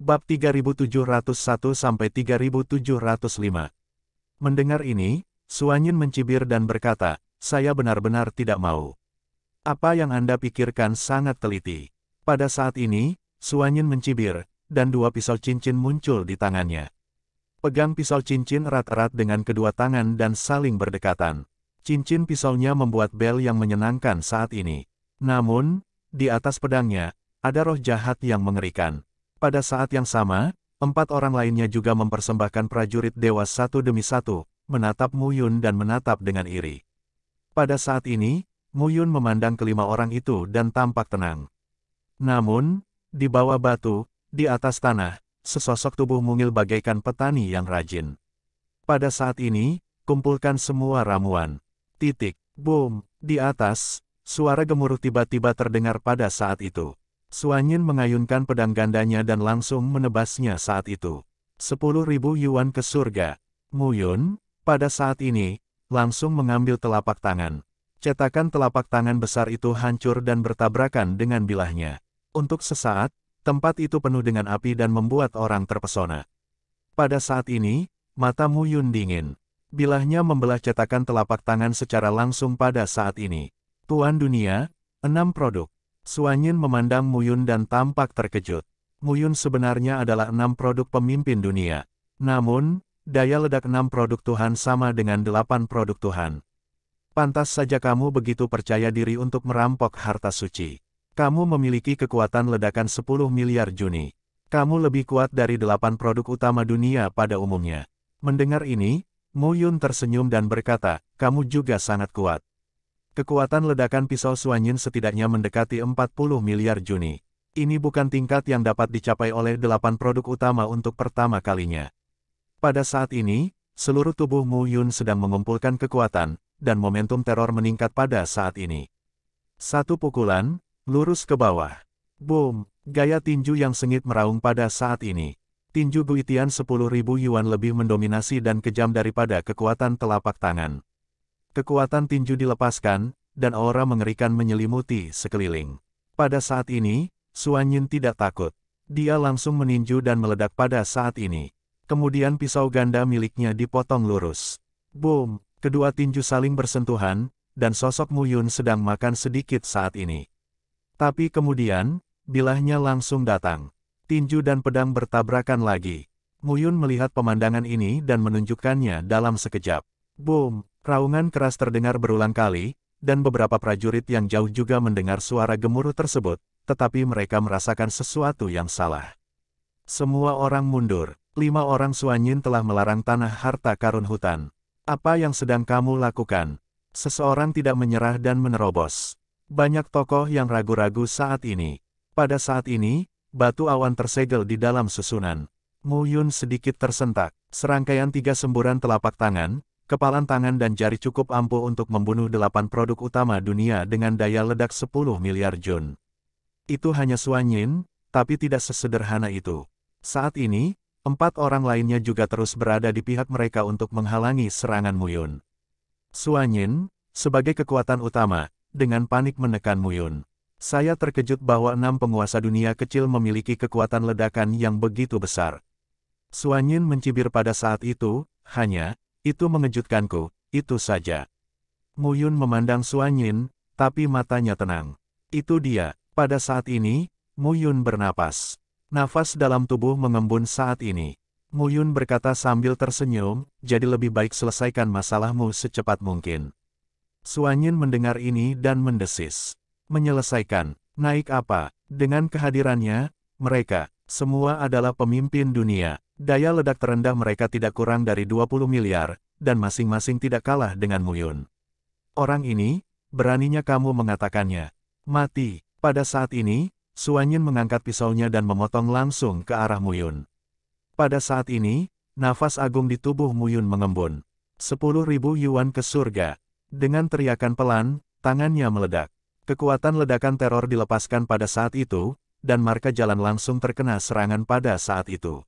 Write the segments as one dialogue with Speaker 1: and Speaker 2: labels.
Speaker 1: Bab 3701 sampai 3705. Mendengar ini, Suanyin mencibir dan berkata, "Saya benar-benar tidak mau. Apa yang Anda pikirkan sangat teliti." Pada saat ini, Suanyin mencibir dan dua pisau cincin muncul di tangannya. Pegang pisau cincin erat-erat dengan kedua tangan dan saling berdekatan. Cincin pisaunya membuat bel yang menyenangkan saat ini. Namun, di atas pedangnya, ada roh jahat yang mengerikan. Pada saat yang sama, empat orang lainnya juga mempersembahkan prajurit dewa satu demi satu, menatap Muyun dan menatap dengan iri. Pada saat ini, Muyun memandang kelima orang itu dan tampak tenang. Namun, di bawah batu, di atas tanah, sesosok tubuh mungil bagaikan petani yang rajin. Pada saat ini, kumpulkan semua ramuan. Titik, boom, di atas, suara gemuruh tiba-tiba terdengar pada saat itu. Suanyin mengayunkan pedang gandanya dan langsung menebasnya saat itu. Sepuluh ribu yuan ke surga. Muyun, pada saat ini, langsung mengambil telapak tangan. Cetakan telapak tangan besar itu hancur dan bertabrakan dengan bilahnya. Untuk sesaat, tempat itu penuh dengan api dan membuat orang terpesona. Pada saat ini, mata Muyun dingin. Bilahnya membelah cetakan telapak tangan secara langsung pada saat ini. Tuan Dunia, enam produk. Suanyin memandang Muyun dan tampak terkejut. Muyun sebenarnya adalah enam produk pemimpin dunia. Namun, daya ledak enam produk Tuhan sama dengan delapan produk Tuhan. Pantas saja kamu begitu percaya diri untuk merampok harta suci. Kamu memiliki kekuatan ledakan 10 miliar Juni. Kamu lebih kuat dari delapan produk utama dunia pada umumnya. Mendengar ini, Mu Yun tersenyum dan berkata, kamu juga sangat kuat. Kekuatan ledakan pisau Suanyin setidaknya mendekati 40 miliar Juni. Ini bukan tingkat yang dapat dicapai oleh delapan produk utama untuk pertama kalinya. Pada saat ini, seluruh tubuh Mu Yun sedang mengumpulkan kekuatan, dan momentum teror meningkat pada saat ini. Satu pukulan, lurus ke bawah. Boom, gaya tinju yang sengit meraung pada saat ini. Tinju Guitian 10.000 Yuan lebih mendominasi dan kejam daripada kekuatan telapak tangan. Kekuatan tinju dilepaskan, dan aura mengerikan menyelimuti sekeliling. Pada saat ini, Suan Yin tidak takut. Dia langsung meninju dan meledak pada saat ini. Kemudian pisau ganda miliknya dipotong lurus. Boom! Kedua tinju saling bersentuhan, dan sosok Mu Yun sedang makan sedikit saat ini. Tapi kemudian, bilahnya langsung datang. Tinju dan pedang bertabrakan lagi. Mu Yun melihat pemandangan ini dan menunjukkannya dalam sekejap. Boom! Raungan keras terdengar berulang kali, dan beberapa prajurit yang jauh juga mendengar suara gemuruh tersebut, tetapi mereka merasakan sesuatu yang salah. Semua orang mundur, lima orang Suanyin telah melarang tanah harta karun hutan. Apa yang sedang kamu lakukan? Seseorang tidak menyerah dan menerobos. Banyak tokoh yang ragu-ragu saat ini. Pada saat ini, batu awan tersegel di dalam susunan. Mu Yun sedikit tersentak. Serangkaian tiga semburan telapak tangan, kepalan tangan dan jari cukup ampuh untuk membunuh delapan produk utama dunia dengan daya ledak 10 miliar Jun. Itu hanya Suanyin, tapi tidak sesederhana itu. Saat ini, empat orang lainnya juga terus berada di pihak mereka untuk menghalangi serangan Muyun. Suanyin, sebagai kekuatan utama, dengan panik menekan Muyun. Saya terkejut bahwa enam penguasa dunia kecil memiliki kekuatan ledakan yang begitu besar. Suanyin mencibir pada saat itu, hanya, itu mengejutkanku, itu saja. Mu Yun memandang Suan Yin, tapi matanya tenang. Itu dia, pada saat ini, Mu Yun bernapas. Nafas dalam tubuh mengembun saat ini. Mu Yun berkata sambil tersenyum, jadi lebih baik selesaikan masalahmu secepat mungkin. Suan Yin mendengar ini dan mendesis. Menyelesaikan, naik apa? Dengan kehadirannya, mereka, semua adalah pemimpin dunia. Daya ledak terendah mereka tidak kurang dari 20 miliar, dan masing-masing tidak kalah dengan Muyun. Orang ini, beraninya kamu mengatakannya. Mati. Pada saat ini, Suanyin mengangkat pisaunya dan memotong langsung ke arah Muyun. Pada saat ini, nafas agung di tubuh Muyun mengembun. Sepuluh ribu yuan ke surga. Dengan teriakan pelan, tangannya meledak. Kekuatan ledakan teror dilepaskan pada saat itu, dan marka jalan langsung terkena serangan pada saat itu.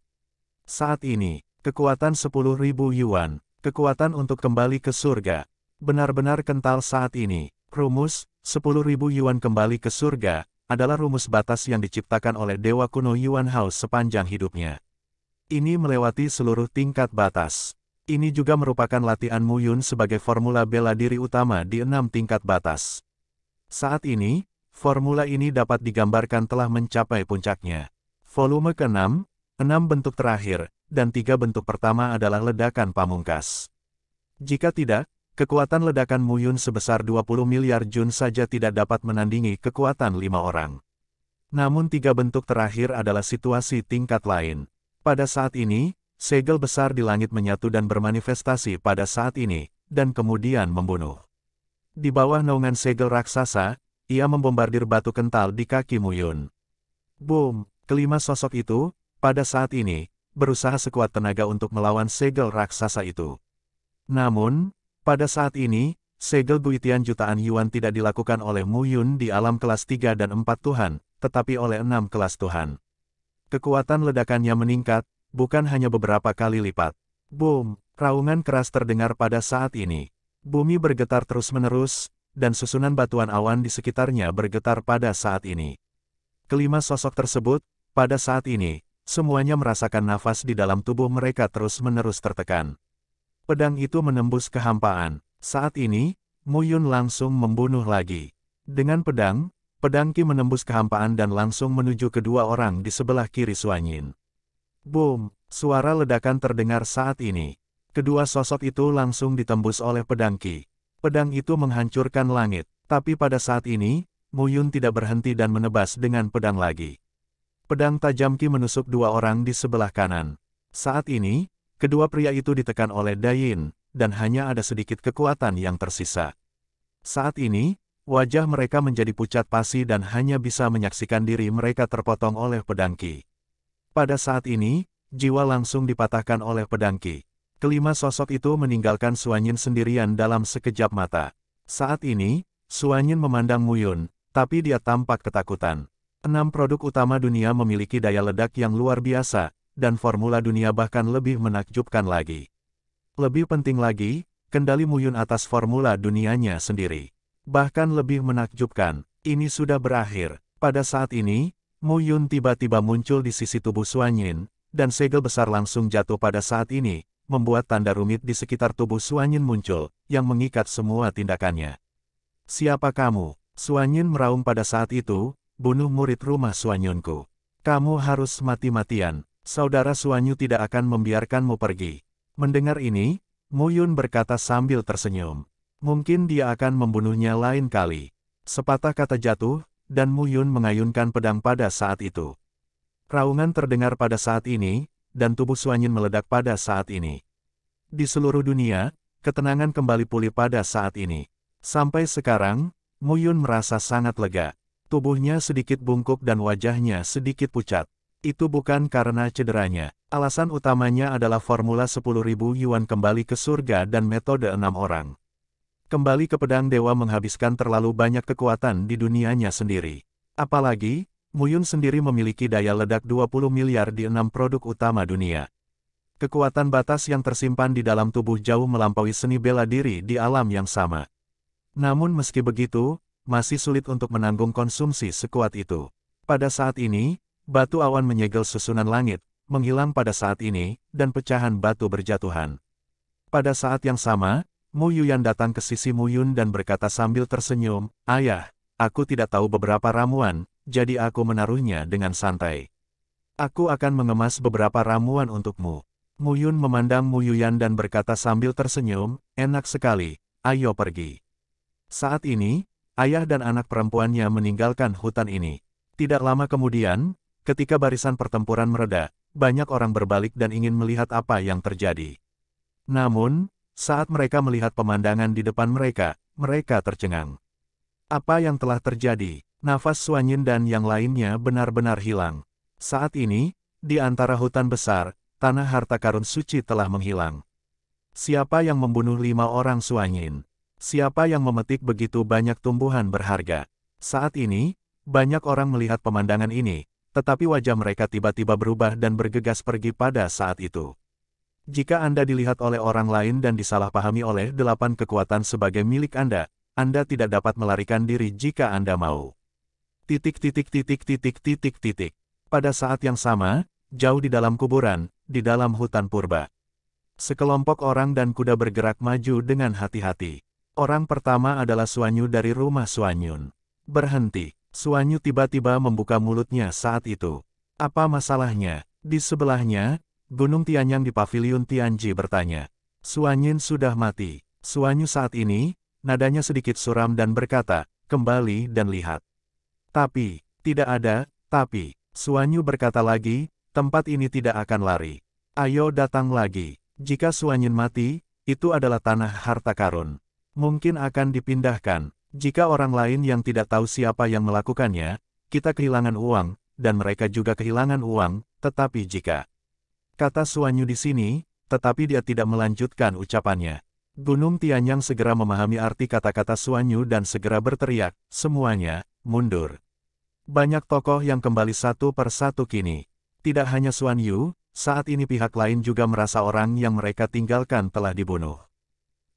Speaker 1: Saat ini, kekuatan 10.000 yuan, kekuatan untuk kembali ke surga, benar-benar kental saat ini. Rumus, 10.000 yuan kembali ke surga, adalah rumus batas yang diciptakan oleh Dewa kuno Yuan Hao sepanjang hidupnya. Ini melewati seluruh tingkat batas. Ini juga merupakan latihan Mu Yun sebagai formula bela diri utama di enam tingkat batas. Saat ini, formula ini dapat digambarkan telah mencapai puncaknya. Volume ke-6, 6 bentuk terakhir, dan tiga bentuk pertama adalah ledakan pamungkas. Jika tidak, kekuatan ledakan Muyun sebesar 20 miliar Jun saja tidak dapat menandingi kekuatan lima orang. Namun tiga bentuk terakhir adalah situasi tingkat lain. Pada saat ini, segel besar di langit menyatu dan bermanifestasi pada saat ini, dan kemudian membunuh. Di bawah naungan segel raksasa, ia membombardir batu kental di kaki Muyun. Boom! Kelima sosok itu, pada saat ini, berusaha sekuat tenaga untuk melawan segel raksasa itu. Namun, pada saat ini, segel buitian jutaan yuan tidak dilakukan oleh Muyun di alam kelas 3 dan 4 Tuhan, tetapi oleh enam kelas Tuhan. Kekuatan ledakannya meningkat, bukan hanya beberapa kali lipat. Boom! Raungan keras terdengar pada saat ini. Bumi bergetar terus-menerus, dan susunan batuan awan di sekitarnya bergetar pada saat ini. Kelima sosok tersebut, pada saat ini, semuanya merasakan nafas di dalam tubuh mereka terus-menerus tertekan. Pedang itu menembus kehampaan. Saat ini, Muyun langsung membunuh lagi. Dengan pedang, pedang Ki menembus kehampaan dan langsung menuju kedua orang di sebelah kiri Suanyin. Boom, suara ledakan terdengar saat ini. Kedua sosok itu langsung ditembus oleh pedang Ki. Pedang itu menghancurkan langit, tapi pada saat ini, Muyun tidak berhenti dan menebas dengan pedang lagi. Pedang tajam Ki menusuk dua orang di sebelah kanan. Saat ini, kedua pria itu ditekan oleh Dayin, dan hanya ada sedikit kekuatan yang tersisa. Saat ini, wajah mereka menjadi pucat pasi dan hanya bisa menyaksikan diri mereka terpotong oleh pedang Ki. Pada saat ini, jiwa langsung dipatahkan oleh pedang Ki. Kelima sosok itu meninggalkan Suanyin sendirian dalam sekejap mata. Saat ini, Suanyin memandang Muyun, tapi dia tampak ketakutan. Enam produk utama dunia memiliki daya ledak yang luar biasa, dan formula dunia bahkan lebih menakjubkan lagi. Lebih penting lagi, kendali Muyun atas formula dunianya sendiri. Bahkan lebih menakjubkan, ini sudah berakhir. Pada saat ini, Muyun tiba-tiba muncul di sisi tubuh Suanyin, dan segel besar langsung jatuh pada saat ini, membuat tanda rumit di sekitar tubuh Suanyin muncul, yang mengikat semua tindakannya. Siapa kamu? Suanyin meraung pada saat itu, bunuh murid rumah Suanyunku. Kamu harus mati-matian, saudara Suanyu tidak akan membiarkanmu pergi. Mendengar ini, Muyun berkata sambil tersenyum. Mungkin dia akan membunuhnya lain kali. Sepatah kata jatuh, dan Muyun mengayunkan pedang pada saat itu. Raungan terdengar pada saat ini, dan tubuh Suanyin meledak pada saat ini. Di seluruh dunia, ketenangan kembali pulih pada saat ini. Sampai sekarang, Muyun merasa sangat lega. Tubuhnya sedikit bungkuk dan wajahnya sedikit pucat. Itu bukan karena cederanya. Alasan utamanya adalah formula 10.000 yuan kembali ke surga dan metode enam orang. Kembali ke pedang dewa menghabiskan terlalu banyak kekuatan di dunianya sendiri. Apalagi, Muyun sendiri memiliki daya ledak 20 miliar di enam produk utama dunia. Kekuatan batas yang tersimpan di dalam tubuh jauh melampaui seni bela diri di alam yang sama. Namun meski begitu, masih sulit untuk menanggung konsumsi sekuat itu. Pada saat ini, batu awan menyegel susunan langit, menghilang pada saat ini, dan pecahan batu berjatuhan. Pada saat yang sama, Mu Yuyan datang ke sisi Mu Yun dan berkata sambil tersenyum, Ayah, aku tidak tahu beberapa ramuan, jadi aku menaruhnya dengan santai. Aku akan mengemas beberapa ramuan untukmu. Muyun memandang Muyuyan dan berkata sambil tersenyum, enak sekali, ayo pergi. Saat ini, ayah dan anak perempuannya meninggalkan hutan ini. Tidak lama kemudian, ketika barisan pertempuran mereda, banyak orang berbalik dan ingin melihat apa yang terjadi. Namun, saat mereka melihat pemandangan di depan mereka, mereka tercengang. Apa yang telah terjadi? nafas Suanyin dan yang lainnya benar-benar hilang. Saat ini, di antara hutan besar, tanah harta karun suci telah menghilang. Siapa yang membunuh lima orang Suanyin? Siapa yang memetik begitu banyak tumbuhan berharga? Saat ini, banyak orang melihat pemandangan ini, tetapi wajah mereka tiba-tiba berubah dan bergegas pergi pada saat itu. Jika Anda dilihat oleh orang lain dan disalahpahami oleh delapan kekuatan sebagai milik Anda, Anda tidak dapat melarikan diri jika Anda mau. Titik titik titik titik titik titik. Pada saat yang sama, jauh di dalam kuburan, di dalam hutan purba. Sekelompok orang dan kuda bergerak maju dengan hati-hati. Orang pertama adalah Suanyu dari rumah Suanyun. Berhenti. Suanyu tiba-tiba membuka mulutnya saat itu. Apa masalahnya? Di sebelahnya, Gunung Tianyang di pavilion Tianji bertanya. Suanyin sudah mati. Suanyu saat ini, nadanya sedikit suram dan berkata, kembali dan lihat. Tapi, tidak ada, tapi, Suanyu berkata lagi, tempat ini tidak akan lari. Ayo datang lagi. Jika Suanyin mati, itu adalah tanah harta karun. Mungkin akan dipindahkan. Jika orang lain yang tidak tahu siapa yang melakukannya, kita kehilangan uang, dan mereka juga kehilangan uang, tetapi jika kata Suanyu di sini, tetapi dia tidak melanjutkan ucapannya. Gunung Tianyang segera memahami arti kata-kata Suanyu dan segera berteriak, semuanya, mundur. Banyak tokoh yang kembali satu per satu kini. Tidak hanya Suan Yu, saat ini pihak lain juga merasa orang yang mereka tinggalkan telah dibunuh.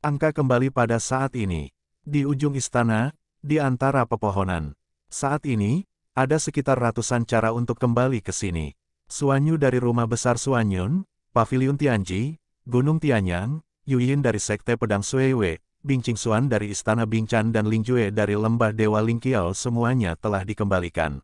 Speaker 1: Angka kembali pada saat ini. Di ujung istana, di antara pepohonan. Saat ini, ada sekitar ratusan cara untuk kembali ke sini. Suanyu dari rumah besar Suanyun, Paviliun Tianji, Gunung Tianyang, Yuyin dari Sekte Pedang Suewe, Bing Qingxuan dari Istana Bingchan dan Ling Jue dari Lembah Dewa Ling Qiao semuanya telah dikembalikan.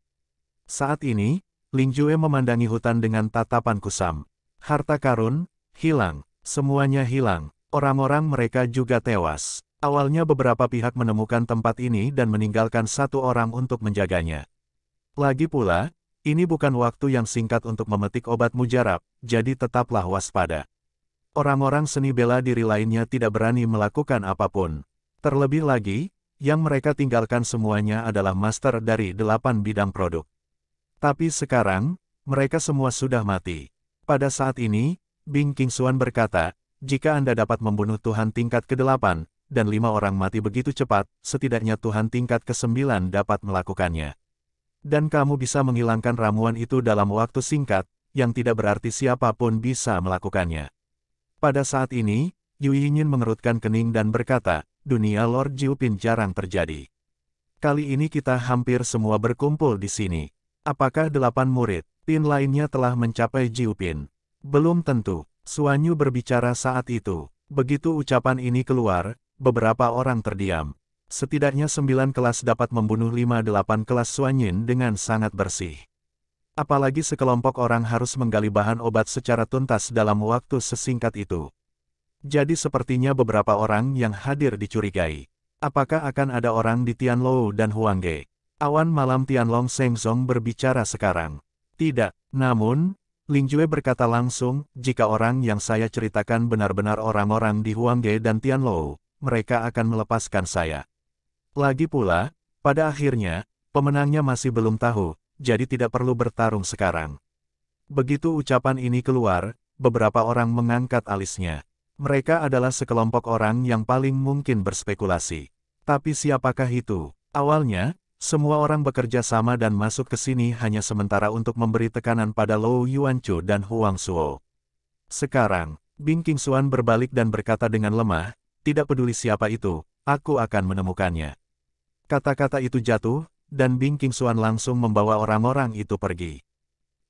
Speaker 1: Saat ini, Ling Jue memandangi hutan dengan tatapan kusam. Harta karun, hilang, semuanya hilang, orang-orang mereka juga tewas. Awalnya beberapa pihak menemukan tempat ini dan meninggalkan satu orang untuk menjaganya. Lagi pula, ini bukan waktu yang singkat untuk memetik obat mujarab, jadi tetaplah waspada. Orang-orang seni bela diri lainnya tidak berani melakukan apapun. Terlebih lagi, yang mereka tinggalkan semuanya adalah master dari delapan bidang produk. Tapi sekarang, mereka semua sudah mati. Pada saat ini, Bing King Suan berkata, jika Anda dapat membunuh Tuhan tingkat ke-8, dan lima orang mati begitu cepat, setidaknya Tuhan tingkat ke-9 dapat melakukannya. Dan kamu bisa menghilangkan ramuan itu dalam waktu singkat, yang tidak berarti siapapun bisa melakukannya. Pada saat ini, Yu Yinyin mengerutkan kening dan berkata, dunia Lord Jiupin jarang terjadi. Kali ini kita hampir semua berkumpul di sini. Apakah delapan murid, pin lainnya telah mencapai Jiupin? Belum tentu, Suanyu berbicara saat itu. Begitu ucapan ini keluar, beberapa orang terdiam. Setidaknya sembilan kelas dapat membunuh lima delapan kelas Suanyin dengan sangat bersih. Apalagi sekelompok orang harus menggali bahan obat secara tuntas dalam waktu sesingkat itu. Jadi sepertinya beberapa orang yang hadir dicurigai. Apakah akan ada orang di Tianlou dan Huangge? Awan malam Tianlong Sengzong berbicara sekarang. Tidak, namun, Ling Jue berkata langsung, jika orang yang saya ceritakan benar-benar orang-orang di Huangge dan Tianlou, mereka akan melepaskan saya. Lagi pula, pada akhirnya, pemenangnya masih belum tahu, jadi tidak perlu bertarung sekarang. Begitu ucapan ini keluar, beberapa orang mengangkat alisnya. Mereka adalah sekelompok orang yang paling mungkin berspekulasi. Tapi siapakah itu? Awalnya, semua orang bekerja sama dan masuk ke sini hanya sementara untuk memberi tekanan pada Lou Yuanchu dan Huang Suo. Sekarang, Bing Qingxuan berbalik dan berkata dengan lemah, tidak peduli siapa itu, aku akan menemukannya. Kata-kata itu jatuh, dan Bing Xuan langsung membawa orang-orang itu pergi.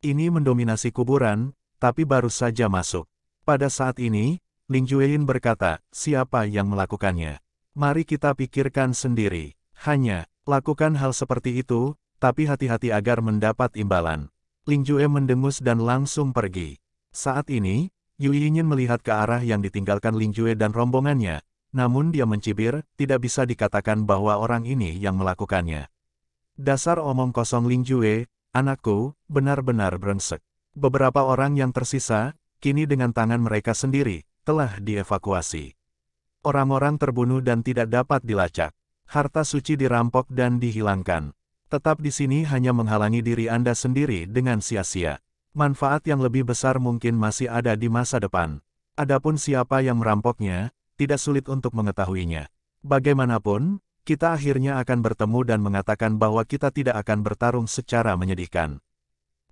Speaker 1: Ini mendominasi kuburan, tapi baru saja masuk. Pada saat ini, Ling Juein berkata, siapa yang melakukannya? Mari kita pikirkan sendiri. Hanya, lakukan hal seperti itu, tapi hati-hati agar mendapat imbalan. Ling Jue mendengus dan langsung pergi. Saat ini, Yu ingin melihat ke arah yang ditinggalkan Ling Jue dan rombongannya, namun dia mencibir, tidak bisa dikatakan bahwa orang ini yang melakukannya. Dasar omong kosong Ling Jue, anakku, benar-benar brengsek. Beberapa orang yang tersisa, kini dengan tangan mereka sendiri, telah dievakuasi. Orang-orang terbunuh dan tidak dapat dilacak. Harta suci dirampok dan dihilangkan. Tetap di sini hanya menghalangi diri Anda sendiri dengan sia-sia. Manfaat yang lebih besar mungkin masih ada di masa depan. Adapun siapa yang merampoknya, tidak sulit untuk mengetahuinya. Bagaimanapun, kita akhirnya akan bertemu dan mengatakan bahwa kita tidak akan bertarung secara menyedihkan.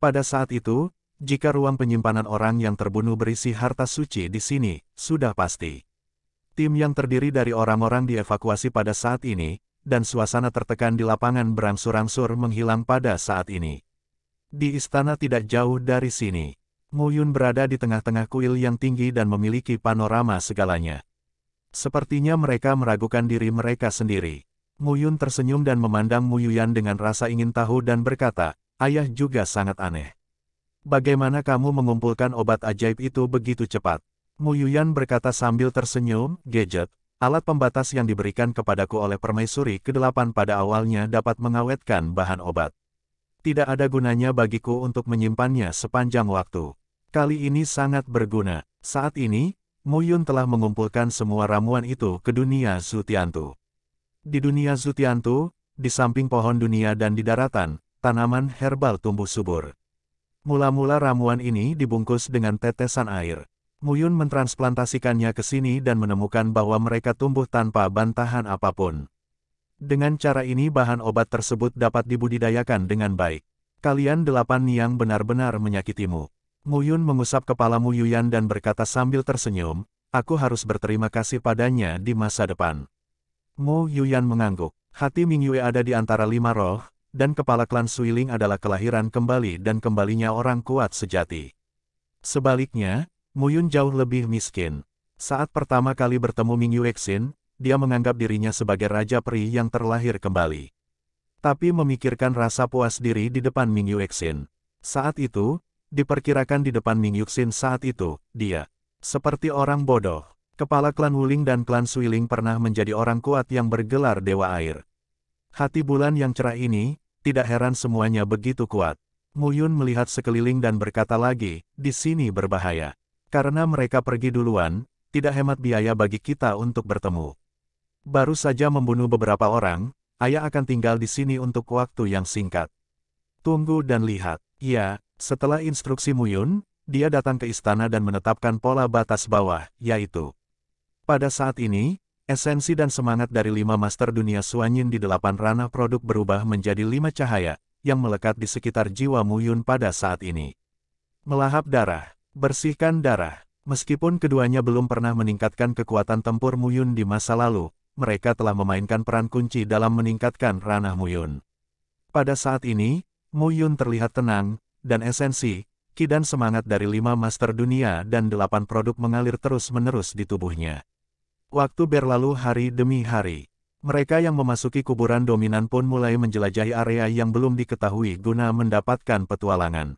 Speaker 1: Pada saat itu, jika ruang penyimpanan orang yang terbunuh berisi harta suci di sini, sudah pasti. Tim yang terdiri dari orang-orang dievakuasi pada saat ini, dan suasana tertekan di lapangan berangsur-angsur menghilang pada saat ini. Di istana tidak jauh dari sini, Muyun berada di tengah-tengah kuil yang tinggi dan memiliki panorama segalanya. Sepertinya mereka meragukan diri mereka sendiri. Yun tersenyum dan memandang Muyuyan dengan rasa ingin tahu dan berkata, ayah juga sangat aneh. Bagaimana kamu mengumpulkan obat ajaib itu begitu cepat? Muyuyan berkata sambil tersenyum, gadget, alat pembatas yang diberikan kepadaku oleh permaisuri ke-8 pada awalnya dapat mengawetkan bahan obat. Tidak ada gunanya bagiku untuk menyimpannya sepanjang waktu. Kali ini sangat berguna. Saat ini, Mu Yun telah mengumpulkan semua ramuan itu ke dunia Zutiantu. Di dunia Zutiantu, di samping pohon dunia dan di daratan, tanaman herbal tumbuh subur. Mula-mula ramuan ini dibungkus dengan tetesan air. Muyun mentransplantasikannya ke sini dan menemukan bahwa mereka tumbuh tanpa bantahan apapun. Dengan cara ini bahan obat tersebut dapat dibudidayakan dengan baik. Kalian delapan yang benar-benar menyakitimu. Muyun mengusap kepala Muyuyan dan berkata sambil tersenyum, aku harus berterima kasih padanya di masa depan. Mu Yuyan mengangguk. Hati Ming Yue ada di antara lima roh, dan kepala klan Suiling adalah kelahiran kembali dan kembalinya orang kuat sejati. Sebaliknya, Muyun jauh lebih miskin. Saat pertama kali bertemu Ming Yue Xin, dia menganggap dirinya sebagai Raja Peri yang terlahir kembali. Tapi memikirkan rasa puas diri di depan Ming Yue Xin. Saat itu, diperkirakan di depan Ming Yuxin saat itu, dia, seperti orang bodoh. Kepala klan Wuling dan klan Suiling pernah menjadi orang kuat yang bergelar Dewa Air. Hati bulan yang cerah ini, tidak heran semuanya begitu kuat. Muyun melihat sekeliling dan berkata lagi, di sini berbahaya. Karena mereka pergi duluan, tidak hemat biaya bagi kita untuk bertemu. Baru saja membunuh beberapa orang, ayah akan tinggal di sini untuk waktu yang singkat. Tunggu dan lihat. Ya, setelah instruksi Muyun, dia datang ke istana dan menetapkan pola batas bawah, yaitu pada saat ini, esensi dan semangat dari lima master dunia Suanyin di delapan ranah produk berubah menjadi lima cahaya, yang melekat di sekitar jiwa Muyun pada saat ini. Melahap darah, bersihkan darah. Meskipun keduanya belum pernah meningkatkan kekuatan tempur Muyun di masa lalu, mereka telah memainkan peran kunci dalam meningkatkan ranah Muyun. Pada saat ini, Muyun terlihat tenang, dan esensi, ki dan semangat dari lima master dunia dan delapan produk mengalir terus-menerus di tubuhnya. Waktu berlalu hari demi hari. Mereka yang memasuki kuburan dominan pun mulai menjelajahi area yang belum diketahui guna mendapatkan petualangan.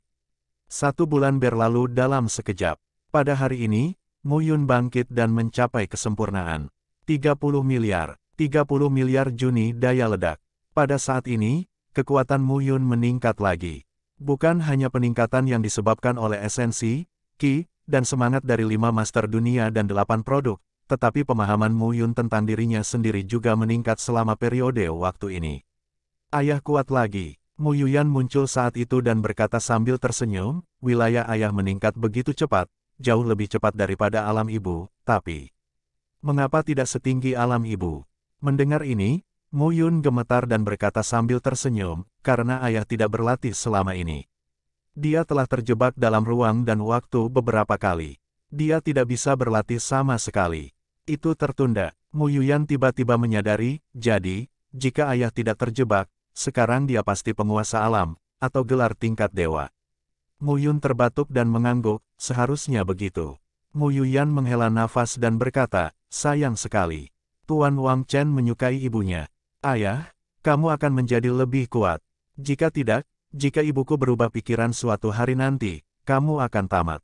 Speaker 1: Satu bulan berlalu dalam sekejap. Pada hari ini, Muyun bangkit dan mencapai kesempurnaan. 30 miliar, 30 miliar Juni daya ledak. Pada saat ini, kekuatan Muyun meningkat lagi bukan hanya peningkatan yang disebabkan oleh esensi, ki, dan semangat dari lima master dunia dan delapan produk, tetapi pemahaman Mu Yun tentang dirinya sendiri juga meningkat selama periode waktu ini. Ayah kuat lagi. Mu Yuyan muncul saat itu dan berkata sambil tersenyum, wilayah ayah meningkat begitu cepat, jauh lebih cepat daripada alam ibu, tapi... Mengapa tidak setinggi alam ibu? Mendengar ini, Mu Yun gemetar dan berkata sambil tersenyum, karena ayah tidak berlatih selama ini. Dia telah terjebak dalam ruang dan waktu beberapa kali. Dia tidak bisa berlatih sama sekali. Itu tertunda. Mu Yuyan tiba-tiba menyadari, jadi, jika ayah tidak terjebak, sekarang dia pasti penguasa alam, atau gelar tingkat dewa. Mu Yun terbatuk dan mengangguk, seharusnya begitu. Mu Yuyan menghela nafas dan berkata, sayang sekali. Tuan Wang Chen menyukai ibunya, Ayah, kamu akan menjadi lebih kuat. Jika tidak, jika ibuku berubah pikiran suatu hari nanti, kamu akan tamat.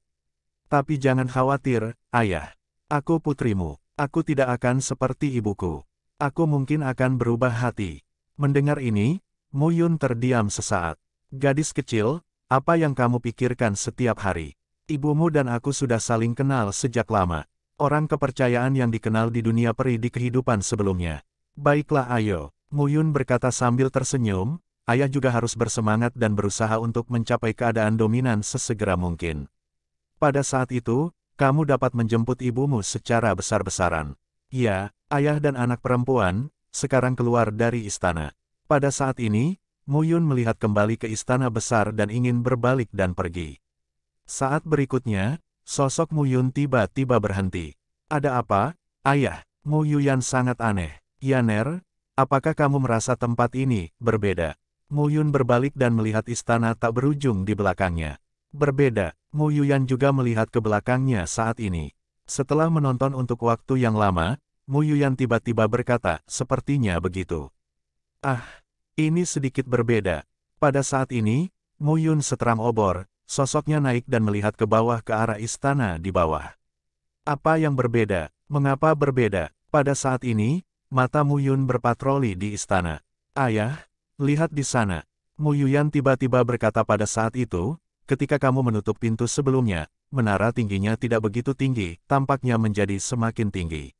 Speaker 1: Tapi jangan khawatir, ayah. Aku putrimu. Aku tidak akan seperti ibuku. Aku mungkin akan berubah hati. Mendengar ini, Muyun terdiam sesaat. Gadis kecil, apa yang kamu pikirkan setiap hari? Ibumu dan aku sudah saling kenal sejak lama. Orang kepercayaan yang dikenal di dunia peri di kehidupan sebelumnya. Baiklah ayo, Nguyun berkata sambil tersenyum, ayah juga harus bersemangat dan berusaha untuk mencapai keadaan dominan sesegera mungkin. Pada saat itu, kamu dapat menjemput ibumu secara besar-besaran. Ya, ayah dan anak perempuan, sekarang keluar dari istana. Pada saat ini, Muyun melihat kembali ke istana besar dan ingin berbalik dan pergi. Saat berikutnya, sosok Muyun tiba-tiba berhenti. Ada apa, ayah? Muyun sangat aneh. Yaner, apakah kamu merasa tempat ini berbeda? Muyun berbalik dan melihat istana tak berujung di belakangnya. Berbeda, Muyuyan juga melihat ke belakangnya saat ini. Setelah menonton untuk waktu yang lama, Muyuyan tiba-tiba berkata, sepertinya begitu. Ah, ini sedikit berbeda. Pada saat ini, Muyun seterang obor, sosoknya naik dan melihat ke bawah ke arah istana di bawah. Apa yang berbeda? Mengapa berbeda? Pada saat ini, Mata Muyun berpatroli di istana. Ayah, lihat di sana. Muyuyan tiba-tiba berkata pada saat itu, ketika kamu menutup pintu sebelumnya, menara tingginya tidak begitu tinggi, tampaknya menjadi semakin tinggi.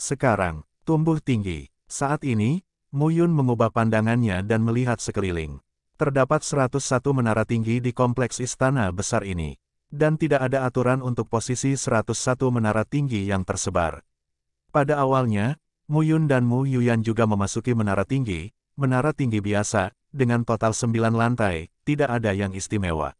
Speaker 1: Sekarang, tumbuh tinggi. Saat ini, Muyun mengubah pandangannya dan melihat sekeliling. Terdapat 101 menara tinggi di kompleks istana besar ini. Dan tidak ada aturan untuk posisi 101 menara tinggi yang tersebar. Pada awalnya, Mu Yun dan Mu Yuyan juga memasuki menara tinggi, menara tinggi biasa, dengan total sembilan lantai, tidak ada yang istimewa.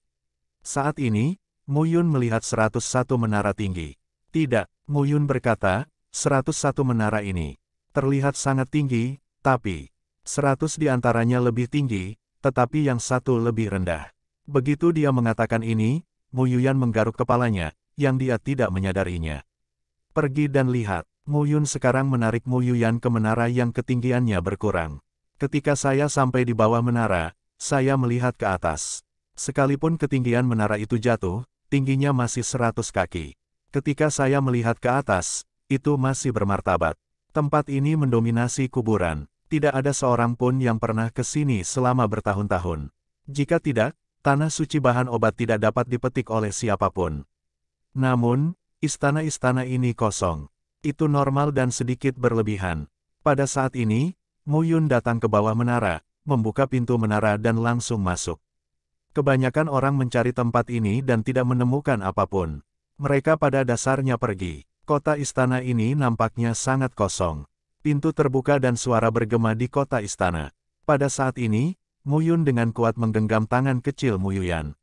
Speaker 1: Saat ini, Mu Yun melihat 101 menara tinggi. Tidak, Mu Yun berkata, 101 menara ini terlihat sangat tinggi, tapi 100 di antaranya lebih tinggi, tetapi yang satu lebih rendah. Begitu dia mengatakan ini, Mu Yuyan menggaruk kepalanya, yang dia tidak menyadarinya. Pergi dan lihat. Mu Yun sekarang menarik Mu Yuyan ke menara yang ketinggiannya berkurang. Ketika saya sampai di bawah menara, saya melihat ke atas. Sekalipun ketinggian menara itu jatuh, tingginya masih 100 kaki. Ketika saya melihat ke atas, itu masih bermartabat. Tempat ini mendominasi kuburan. Tidak ada seorang pun yang pernah ke sini selama bertahun-tahun. Jika tidak, tanah suci bahan obat tidak dapat dipetik oleh siapapun. Namun, istana-istana ini kosong itu normal dan sedikit berlebihan. Pada saat ini, Mu Yun datang ke bawah menara, membuka pintu menara dan langsung masuk. Kebanyakan orang mencari tempat ini dan tidak menemukan apapun. Mereka pada dasarnya pergi. Kota istana ini nampaknya sangat kosong. Pintu terbuka dan suara bergema di kota istana. Pada saat ini, Mu Yun dengan kuat menggenggam tangan kecil Mu Yuyan.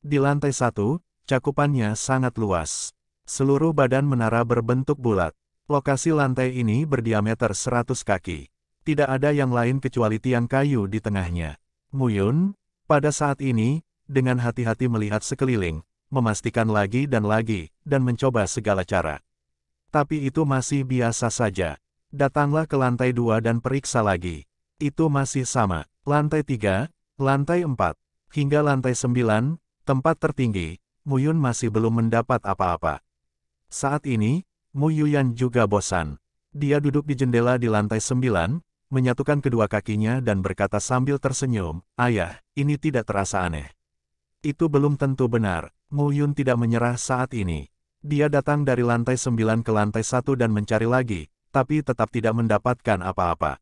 Speaker 1: Di lantai satu, cakupannya sangat luas. Seluruh badan menara berbentuk bulat. Lokasi lantai ini berdiameter 100 kaki. Tidak ada yang lain kecuali tiang kayu di tengahnya. Muyun, pada saat ini, dengan hati-hati melihat sekeliling, memastikan lagi dan lagi, dan mencoba segala cara. Tapi itu masih biasa saja. Datanglah ke lantai dua dan periksa lagi. Itu masih sama. Lantai tiga, lantai empat, hingga lantai sembilan, tempat tertinggi, Muyun masih belum mendapat apa-apa. Saat ini, Mu Yuyan juga bosan. Dia duduk di jendela di lantai sembilan, menyatukan kedua kakinya dan berkata sambil tersenyum, Ayah, ini tidak terasa aneh. Itu belum tentu benar, Mu Yun tidak menyerah saat ini. Dia datang dari lantai sembilan ke lantai satu dan mencari lagi, tapi tetap tidak mendapatkan apa-apa.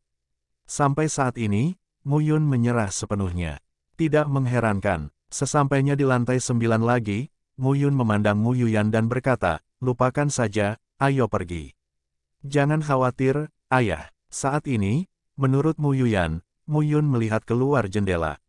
Speaker 1: Sampai saat ini, Mu Yun menyerah sepenuhnya. Tidak mengherankan, sesampainya di lantai sembilan lagi, Mu Yun memandang Mu Yuyan dan berkata, lupakan saja, ayo pergi. Jangan khawatir, ayah. Saat ini, menurut Mu Mu Yun melihat keluar jendela.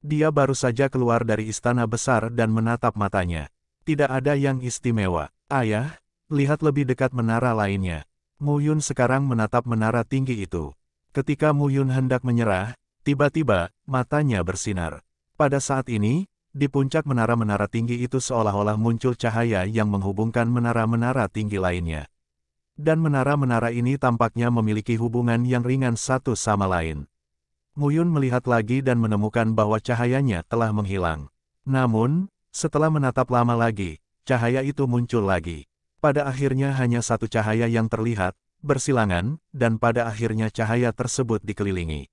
Speaker 1: Dia baru saja keluar dari istana besar dan menatap matanya. Tidak ada yang istimewa. Ayah, lihat lebih dekat menara lainnya. Mu Yun sekarang menatap menara tinggi itu. Ketika Mu Yun hendak menyerah, tiba-tiba, matanya bersinar. Pada saat ini, di puncak menara-menara tinggi itu seolah-olah muncul cahaya yang menghubungkan menara-menara tinggi lainnya. Dan menara-menara ini tampaknya memiliki hubungan yang ringan satu sama lain. Nguyun melihat lagi dan menemukan bahwa cahayanya telah menghilang. Namun, setelah menatap lama lagi, cahaya itu muncul lagi. Pada akhirnya hanya satu cahaya yang terlihat, bersilangan, dan pada akhirnya cahaya tersebut dikelilingi.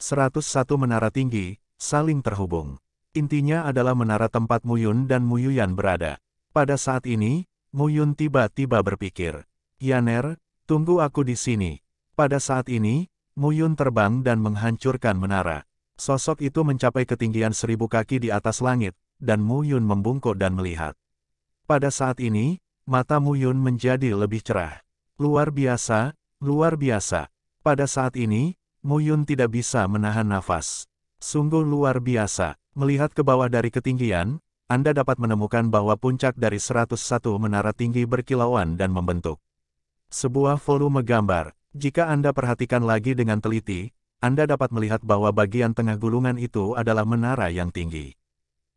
Speaker 1: 101 menara tinggi, saling terhubung. Intinya adalah menara tempat Muyun dan Muyuyan berada. Pada saat ini, Muyun tiba-tiba berpikir, Yaner, tunggu aku di sini. Pada saat ini, Muyun terbang dan menghancurkan menara. Sosok itu mencapai ketinggian seribu kaki di atas langit, dan Muyun membungkuk dan melihat. Pada saat ini, mata Muyun menjadi lebih cerah. Luar biasa, luar biasa. Pada saat ini, Muyun tidak bisa menahan nafas. Sungguh luar biasa. Melihat ke bawah dari ketinggian, Anda dapat menemukan bahwa puncak dari 101 menara tinggi berkilauan dan membentuk sebuah volume gambar. Jika Anda perhatikan lagi dengan teliti, Anda dapat melihat bahwa bagian tengah gulungan itu adalah menara yang tinggi.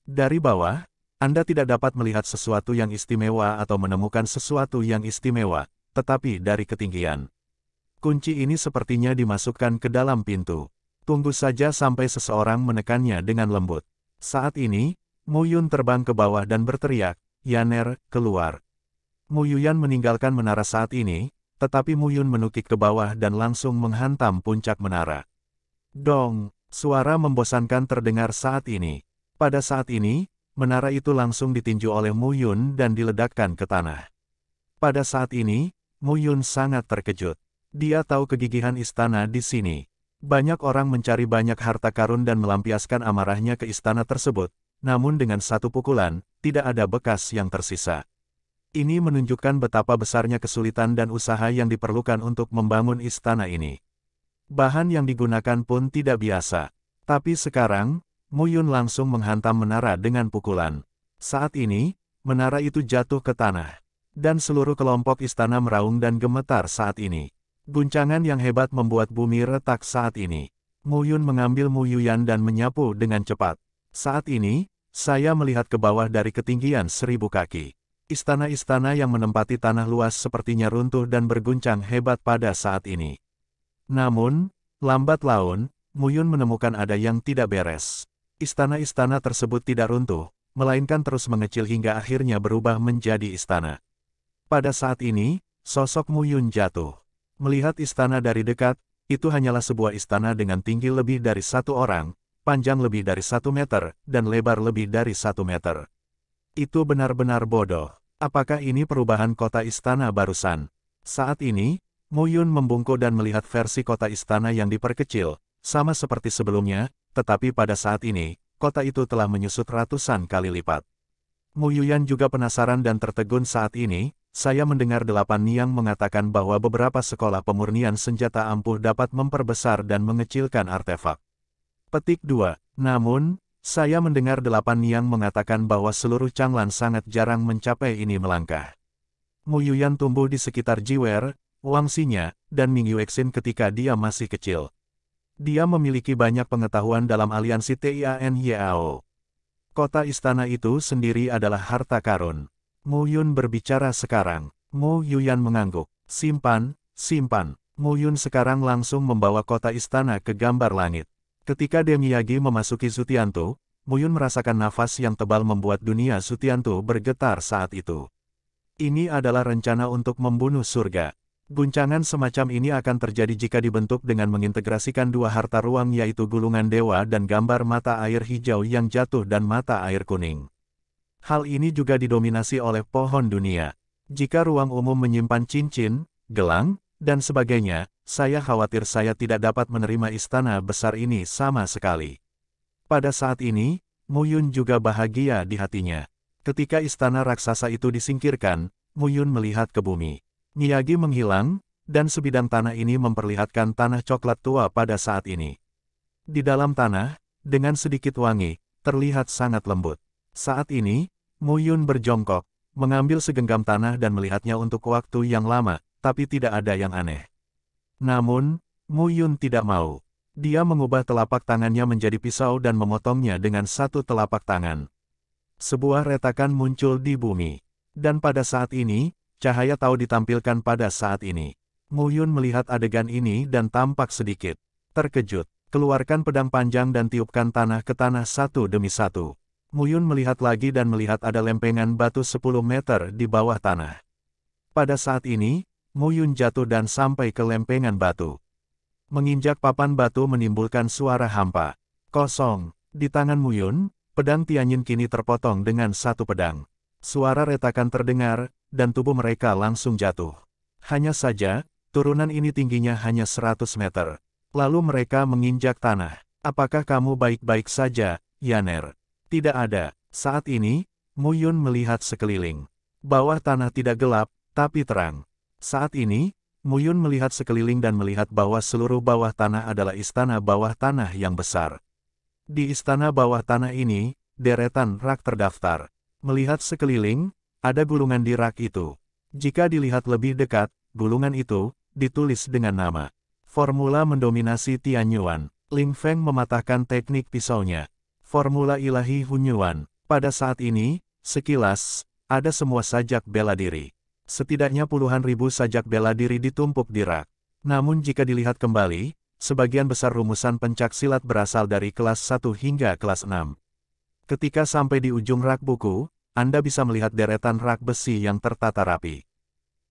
Speaker 1: Dari bawah, Anda tidak dapat melihat sesuatu yang istimewa atau menemukan sesuatu yang istimewa, tetapi dari ketinggian. Kunci ini sepertinya dimasukkan ke dalam pintu. Tunggu saja sampai seseorang menekannya dengan lembut. Saat ini, Muyun terbang ke bawah dan berteriak, Yaner, keluar. Muyuyan meninggalkan menara saat ini, tetapi Muyun menukik ke bawah dan langsung menghantam puncak menara. Dong, suara membosankan terdengar saat ini. Pada saat ini, menara itu langsung ditinju oleh Muyun dan diledakkan ke tanah. Pada saat ini, Muyun sangat terkejut. Dia tahu kegigihan istana di sini. Banyak orang mencari banyak harta karun dan melampiaskan amarahnya ke istana tersebut, namun dengan satu pukulan, tidak ada bekas yang tersisa. Ini menunjukkan betapa besarnya kesulitan dan usaha yang diperlukan untuk membangun istana ini. Bahan yang digunakan pun tidak biasa. Tapi sekarang, Muyun langsung menghantam menara dengan pukulan. Saat ini, menara itu jatuh ke tanah. Dan seluruh kelompok istana meraung dan gemetar saat ini. Guncangan yang hebat membuat bumi retak saat ini. Mu Yun mengambil Mu Muyuyan dan menyapu dengan cepat. Saat ini, saya melihat ke bawah dari ketinggian seribu kaki. Istana-istana yang menempati tanah luas sepertinya runtuh dan berguncang hebat pada saat ini. Namun, lambat laun, Mu Yun menemukan ada yang tidak beres. Istana-istana tersebut tidak runtuh, melainkan terus mengecil hingga akhirnya berubah menjadi istana. Pada saat ini, sosok Mu Yun jatuh. Melihat istana dari dekat, itu hanyalah sebuah istana dengan tinggi lebih dari satu orang, panjang lebih dari satu meter, dan lebar lebih dari satu meter. Itu benar-benar bodoh. Apakah ini perubahan kota istana barusan? Saat ini, Muyun membungkuk dan melihat versi kota istana yang diperkecil, sama seperti sebelumnya, tetapi pada saat ini, kota itu telah menyusut ratusan kali lipat. Muyuyan juga penasaran dan tertegun saat ini, saya mendengar delapan niang mengatakan bahwa beberapa sekolah pemurnian senjata ampuh dapat memperbesar dan mengecilkan artefak. Petik 2. Namun, saya mendengar delapan niang mengatakan bahwa seluruh Changlan sangat jarang mencapai ini melangkah. Muyuyan tumbuh di sekitar Jiwer, Wangsinya, dan Ming Yuexin ketika dia masih kecil. Dia memiliki banyak pengetahuan dalam aliansi TIAN Yao. Kota istana itu sendiri adalah harta karun. Mu Yun berbicara sekarang. Mu Yuyan mengangguk. Simpan, simpan. Mu Yun sekarang langsung membawa kota istana ke gambar langit. Ketika Demiyagi memasuki Sutianto, Mu Yun merasakan nafas yang tebal membuat dunia Sutianto bergetar saat itu. Ini adalah rencana untuk membunuh surga. Guncangan semacam ini akan terjadi jika dibentuk dengan mengintegrasikan dua harta ruang yaitu gulungan dewa dan gambar mata air hijau yang jatuh dan mata air kuning. Hal ini juga didominasi oleh pohon dunia. Jika ruang umum menyimpan cincin, gelang, dan sebagainya, saya khawatir saya tidak dapat menerima istana besar ini sama sekali. Pada saat ini, Muyun juga bahagia di hatinya. Ketika istana raksasa itu disingkirkan, Muyun melihat ke bumi. Miyagi menghilang, dan sebidang tanah ini memperlihatkan tanah coklat tua pada saat ini. Di dalam tanah, dengan sedikit wangi, terlihat sangat lembut. Saat ini, Muyun berjongkok, mengambil segenggam tanah dan melihatnya untuk waktu yang lama, tapi tidak ada yang aneh. Namun, Muyun tidak mau. Dia mengubah telapak tangannya menjadi pisau dan memotongnya dengan satu telapak tangan. Sebuah retakan muncul di bumi. Dan pada saat ini, cahaya tahu ditampilkan pada saat ini. Muyun melihat adegan ini dan tampak sedikit terkejut. Keluarkan pedang panjang dan tiupkan tanah ke tanah satu demi satu. Muyun melihat lagi dan melihat ada lempengan batu 10 meter di bawah tanah. Pada saat ini, Muyun jatuh dan sampai ke lempengan batu. Menginjak papan batu menimbulkan suara hampa. Kosong. Di tangan Muyun, pedang Tianyin kini terpotong dengan satu pedang. Suara retakan terdengar, dan tubuh mereka langsung jatuh. Hanya saja, turunan ini tingginya hanya 100 meter. Lalu mereka menginjak tanah. Apakah kamu baik-baik saja, Yaner? Tidak ada. Saat ini, Mu Yun melihat sekeliling. Bawah tanah tidak gelap, tapi terang. Saat ini, Mu Yun melihat sekeliling dan melihat bahwa seluruh bawah tanah adalah istana bawah tanah yang besar. Di istana bawah tanah ini, deretan rak terdaftar. Melihat sekeliling, ada gulungan di rak itu. Jika dilihat lebih dekat, gulungan itu, ditulis dengan nama. Formula mendominasi Tianyuan. Ling Feng mematahkan teknik pisaunya formula ilahi Hunyuan. Pada saat ini, sekilas, ada semua sajak bela diri. Setidaknya puluhan ribu sajak bela diri ditumpuk di rak. Namun jika dilihat kembali, sebagian besar rumusan pencak silat berasal dari kelas 1 hingga kelas 6. Ketika sampai di ujung rak buku, Anda bisa melihat deretan rak besi yang tertata rapi.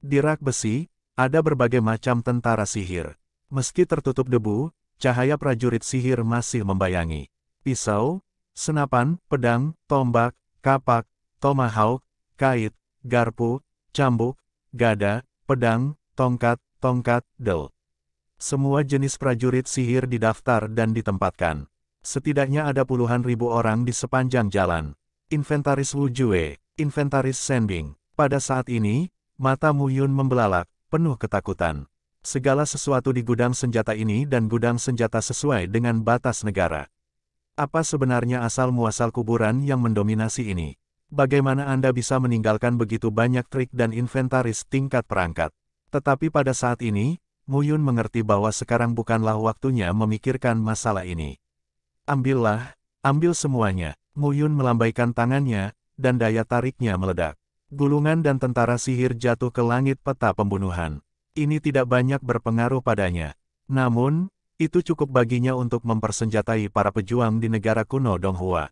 Speaker 1: Di rak besi, ada berbagai macam tentara sihir. Meski tertutup debu, cahaya prajurit sihir masih membayangi. Pisau, senapan, pedang, tombak, kapak, tomahawk, kait, garpu, cambuk, gada, pedang, tongkat, tongkat, del. Semua jenis prajurit sihir didaftar dan ditempatkan. Setidaknya ada puluhan ribu orang di sepanjang jalan. Inventaris Wu Jue, Inventaris Sending. Pada saat ini, mata Mu Yun membelalak, penuh ketakutan. Segala sesuatu di gudang senjata ini dan gudang senjata sesuai dengan batas negara. Apa sebenarnya asal-muasal kuburan yang mendominasi ini? Bagaimana Anda bisa meninggalkan begitu banyak trik dan inventaris tingkat perangkat? Tetapi pada saat ini, Muyun mengerti bahwa sekarang bukanlah waktunya memikirkan masalah ini. Ambillah, ambil semuanya. Muyun melambaikan tangannya, dan daya tariknya meledak. Gulungan dan tentara sihir jatuh ke langit peta pembunuhan. Ini tidak banyak berpengaruh padanya. Namun, itu cukup baginya untuk mempersenjatai para pejuang di negara kuno Donghua.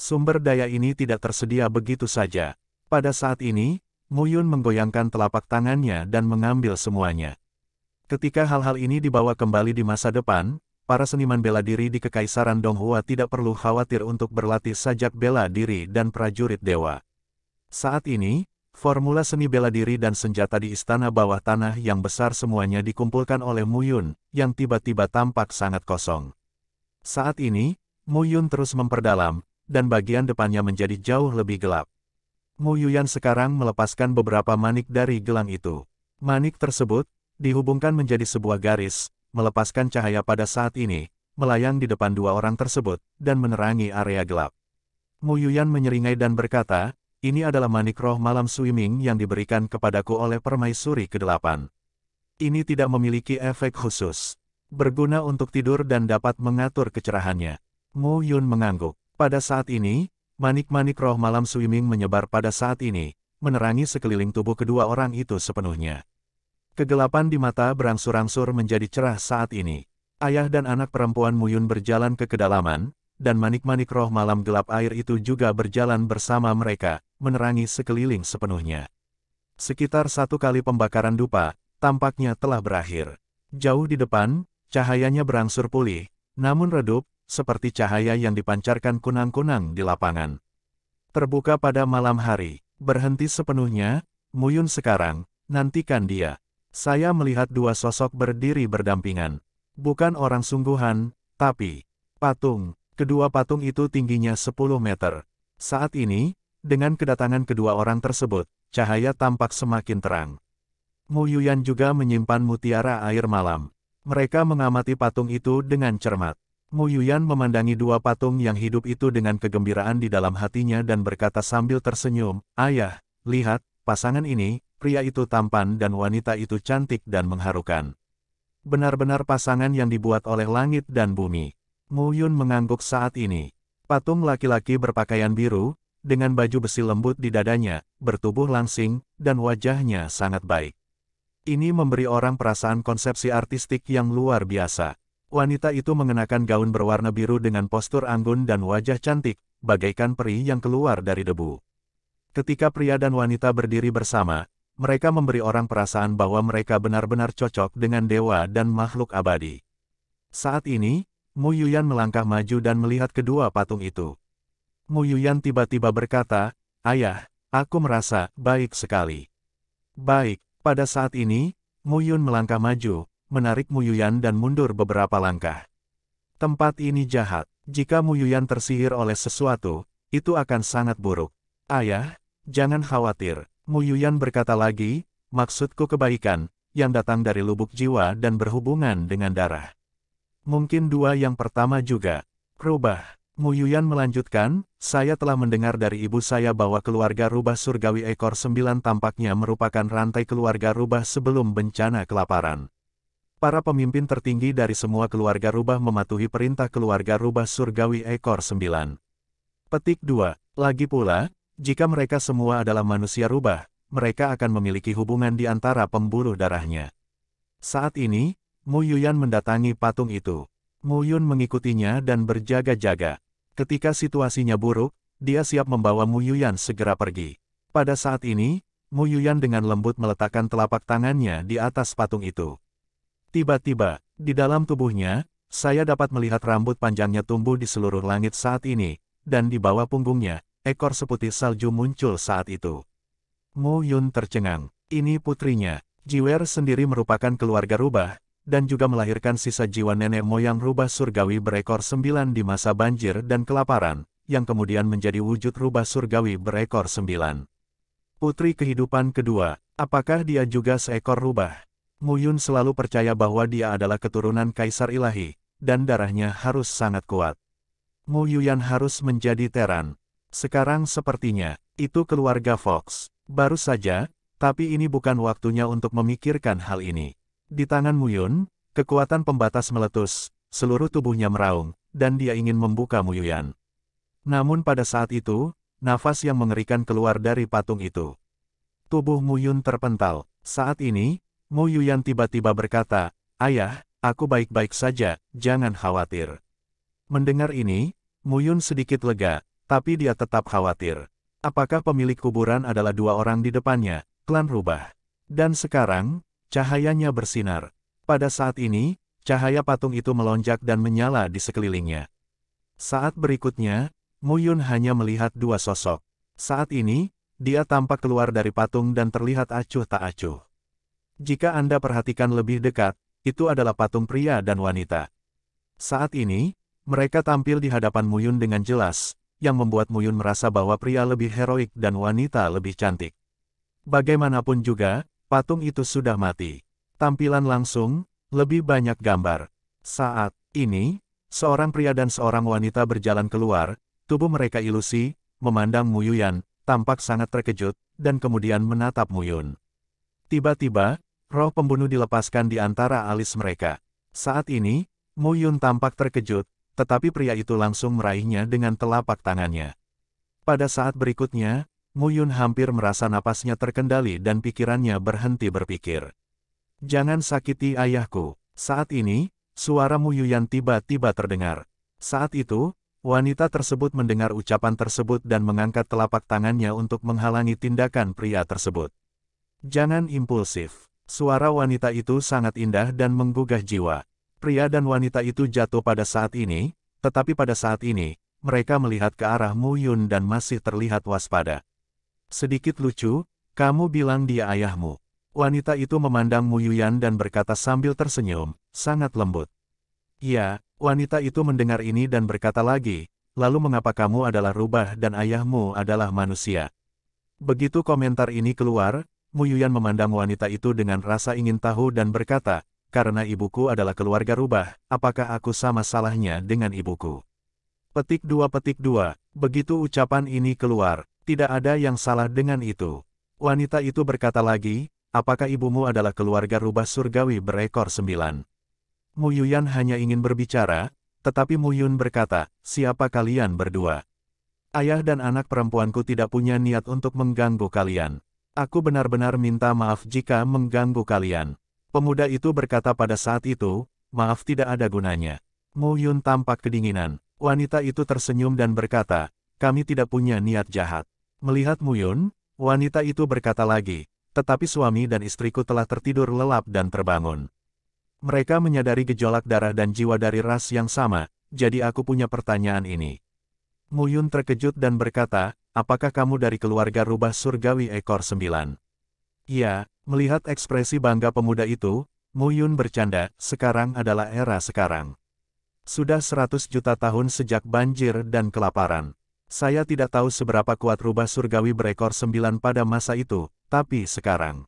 Speaker 1: Sumber daya ini tidak tersedia begitu saja. Pada saat ini, Muyun menggoyangkan telapak tangannya dan mengambil semuanya. Ketika hal-hal ini dibawa kembali di masa depan, para seniman bela diri di Kekaisaran Donghua tidak perlu khawatir untuk berlatih sajak bela diri dan prajurit dewa. Saat ini, Formula seni bela diri dan senjata di istana bawah tanah yang besar semuanya dikumpulkan oleh Muyun, yang tiba-tiba tampak sangat kosong. Saat ini, Muyun terus memperdalam, dan bagian depannya menjadi jauh lebih gelap. Muyuyan sekarang melepaskan beberapa manik dari gelang itu. Manik tersebut, dihubungkan menjadi sebuah garis, melepaskan cahaya pada saat ini, melayang di depan dua orang tersebut, dan menerangi area gelap. Muyuyan menyeringai dan berkata, ini adalah manik roh malam swimming yang diberikan kepadaku oleh permaisuri ke-8. Ini tidak memiliki efek khusus. Berguna untuk tidur dan dapat mengatur kecerahannya. Mu Yun mengangguk. Pada saat ini, manik-manik roh malam swimming menyebar pada saat ini, menerangi sekeliling tubuh kedua orang itu sepenuhnya. Kegelapan di mata berangsur-angsur menjadi cerah saat ini. Ayah dan anak perempuan Mu Yun berjalan ke kedalaman, dan manik-manik roh malam gelap air itu juga berjalan bersama mereka, menerangi sekeliling sepenuhnya. Sekitar satu kali pembakaran dupa, tampaknya telah berakhir. Jauh di depan, cahayanya berangsur pulih, namun redup, seperti cahaya yang dipancarkan kunang-kunang di lapangan. Terbuka pada malam hari, berhenti sepenuhnya, Muyun sekarang, nantikan dia. Saya melihat dua sosok berdiri berdampingan. Bukan orang sungguhan, tapi patung. Kedua patung itu tingginya 10 meter. Saat ini, dengan kedatangan kedua orang tersebut, cahaya tampak semakin terang. Mu Yuyan juga menyimpan mutiara air malam. Mereka mengamati patung itu dengan cermat. Mu Yuyan memandangi dua patung yang hidup itu dengan kegembiraan di dalam hatinya dan berkata sambil tersenyum, Ayah, lihat, pasangan ini, pria itu tampan dan wanita itu cantik dan mengharukan. Benar-benar pasangan yang dibuat oleh langit dan bumi. Mu Yun mengangguk saat ini. Patung laki-laki berpakaian biru, dengan baju besi lembut di dadanya, bertubuh langsing, dan wajahnya sangat baik. Ini memberi orang perasaan konsepsi artistik yang luar biasa. Wanita itu mengenakan gaun berwarna biru dengan postur anggun dan wajah cantik, bagaikan peri yang keluar dari debu. Ketika pria dan wanita berdiri bersama, mereka memberi orang perasaan bahwa mereka benar-benar cocok dengan dewa dan makhluk abadi. Saat ini, Mu Yuyan melangkah maju dan melihat kedua patung itu. Nguyuyan tiba-tiba berkata, Ayah, aku merasa baik sekali. Baik, pada saat ini, Nguyun melangkah maju, menarik Nguyuyan dan mundur beberapa langkah. Tempat ini jahat, jika Nguyuyan tersihir oleh sesuatu, itu akan sangat buruk. Ayah, jangan khawatir, Nguyuyan berkata lagi, maksudku kebaikan, yang datang dari lubuk jiwa dan berhubungan dengan darah. Mungkin dua yang pertama juga, berubah. Mu Yuyan melanjutkan, saya telah mendengar dari ibu saya bahwa keluarga rubah surgawi ekor sembilan tampaknya merupakan rantai keluarga rubah sebelum bencana kelaparan. Para pemimpin tertinggi dari semua keluarga rubah mematuhi perintah keluarga rubah surgawi ekor sembilan. Petik 2. Lagi pula, jika mereka semua adalah manusia rubah, mereka akan memiliki hubungan di antara pemburu darahnya. Saat ini, Mu Yuyan mendatangi patung itu. Mu Yun mengikutinya dan berjaga-jaga. Ketika situasinya buruk, dia siap membawa Mu Yuyan segera pergi. Pada saat ini, Mu Yuyan dengan lembut meletakkan telapak tangannya di atas patung itu. Tiba-tiba, di dalam tubuhnya, saya dapat melihat rambut panjangnya tumbuh di seluruh langit saat ini, dan di bawah punggungnya, ekor seputih salju muncul saat itu. Mu Yun tercengang. Ini putrinya. Jiwer sendiri merupakan keluarga rubah, dan juga melahirkan sisa jiwa nenek moyang rubah surgawi berekor sembilan di masa banjir dan kelaparan, yang kemudian menjadi wujud rubah surgawi berekor sembilan. Putri kehidupan kedua, apakah dia juga seekor rubah? Muyun selalu percaya bahwa dia adalah keturunan Kaisar Ilahi, dan darahnya harus sangat kuat. Muyuyan harus menjadi Teran. Sekarang sepertinya, itu keluarga Fox. Baru saja, tapi ini bukan waktunya untuk memikirkan hal ini. Di tangan Muyun, kekuatan pembatas meletus, seluruh tubuhnya meraung, dan dia ingin membuka Muyuyan. Namun pada saat itu, nafas yang mengerikan keluar dari patung itu. Tubuh Muyun terpental. Saat ini, Muyuyan tiba-tiba berkata, Ayah, aku baik-baik saja, jangan khawatir. Mendengar ini, Muyun sedikit lega, tapi dia tetap khawatir. Apakah pemilik kuburan adalah dua orang di depannya, klan rubah? Dan sekarang, Cahayanya bersinar. Pada saat ini, cahaya patung itu melonjak dan menyala di sekelilingnya. Saat berikutnya, Muyun hanya melihat dua sosok. Saat ini, dia tampak keluar dari patung dan terlihat acuh tak acuh. Jika Anda perhatikan lebih dekat, itu adalah patung pria dan wanita. Saat ini, mereka tampil di hadapan Muyun dengan jelas, yang membuat Muyun merasa bahwa pria lebih heroik dan wanita lebih cantik. Bagaimanapun juga, Patung itu sudah mati. Tampilan langsung, lebih banyak gambar. Saat ini, seorang pria dan seorang wanita berjalan keluar, tubuh mereka ilusi, memandang Muyuyan, tampak sangat terkejut, dan kemudian menatap Muyun. Tiba-tiba, roh pembunuh dilepaskan di antara alis mereka. Saat ini, Muyun tampak terkejut, tetapi pria itu langsung meraihnya dengan telapak tangannya. Pada saat berikutnya, Muyun hampir merasa napasnya terkendali dan pikirannya berhenti berpikir. Jangan sakiti ayahku. Saat ini, suara Muyuyan tiba-tiba terdengar. Saat itu, wanita tersebut mendengar ucapan tersebut dan mengangkat telapak tangannya untuk menghalangi tindakan pria tersebut. Jangan impulsif. Suara wanita itu sangat indah dan menggugah jiwa. Pria dan wanita itu jatuh pada saat ini, tetapi pada saat ini, mereka melihat ke arah Muyun dan masih terlihat waspada. Sedikit lucu, kamu bilang dia ayahmu. Wanita itu memandang Mu Yuyan dan berkata sambil tersenyum, sangat lembut. Ya, wanita itu mendengar ini dan berkata lagi, lalu mengapa kamu adalah rubah dan ayahmu adalah manusia? Begitu komentar ini keluar, Mu Yuyan memandang wanita itu dengan rasa ingin tahu dan berkata, karena ibuku adalah keluarga rubah, apakah aku sama salahnya dengan ibuku? Petik dua petik dua, begitu ucapan ini keluar, tidak ada yang salah dengan itu. Wanita itu berkata lagi, apakah ibumu adalah keluarga rubah surgawi berekor sembilan? Mu Yuyan hanya ingin berbicara, tetapi Mu Yun berkata, siapa kalian berdua? Ayah dan anak perempuanku tidak punya niat untuk mengganggu kalian. Aku benar-benar minta maaf jika mengganggu kalian. Pemuda itu berkata pada saat itu, maaf tidak ada gunanya. Mu Yun tampak kedinginan. Wanita itu tersenyum dan berkata, kami tidak punya niat jahat. Melihat Muyun, wanita itu berkata lagi, tetapi suami dan istriku telah tertidur lelap dan terbangun. Mereka menyadari gejolak darah dan jiwa dari ras yang sama, jadi aku punya pertanyaan ini. Muyun terkejut dan berkata, apakah kamu dari keluarga rubah surgawi ekor sembilan? Iya, melihat ekspresi bangga pemuda itu, Muyun bercanda, sekarang adalah era sekarang. Sudah 100 juta tahun sejak banjir dan kelaparan. Saya tidak tahu seberapa kuat rubah surgawi berekor sembilan pada masa itu, tapi sekarang.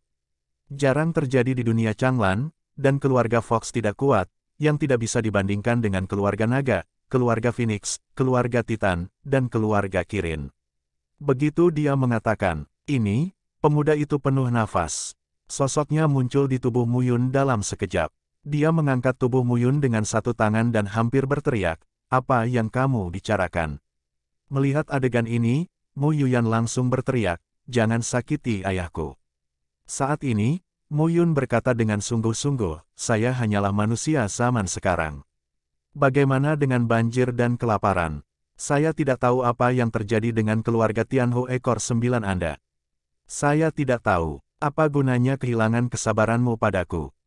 Speaker 1: Jarang terjadi di dunia Changlan, dan keluarga Fox tidak kuat, yang tidak bisa dibandingkan dengan keluarga naga, keluarga Phoenix, keluarga Titan, dan keluarga Kirin. Begitu dia mengatakan, ini, pemuda itu penuh nafas. Sosoknya muncul di tubuh Muyun dalam sekejap. Dia mengangkat tubuh Muyun dengan satu tangan dan hampir berteriak, apa yang kamu bicarakan? Melihat adegan ini, Mo Yuyan langsung berteriak, jangan sakiti ayahku. Saat ini, Mo Yun berkata dengan sungguh-sungguh, saya hanyalah manusia zaman sekarang. Bagaimana dengan banjir dan kelaparan? Saya tidak tahu apa yang terjadi dengan keluarga Tianho ekor sembilan Anda. Saya tidak tahu, apa gunanya kehilangan kesabaranmu padaku.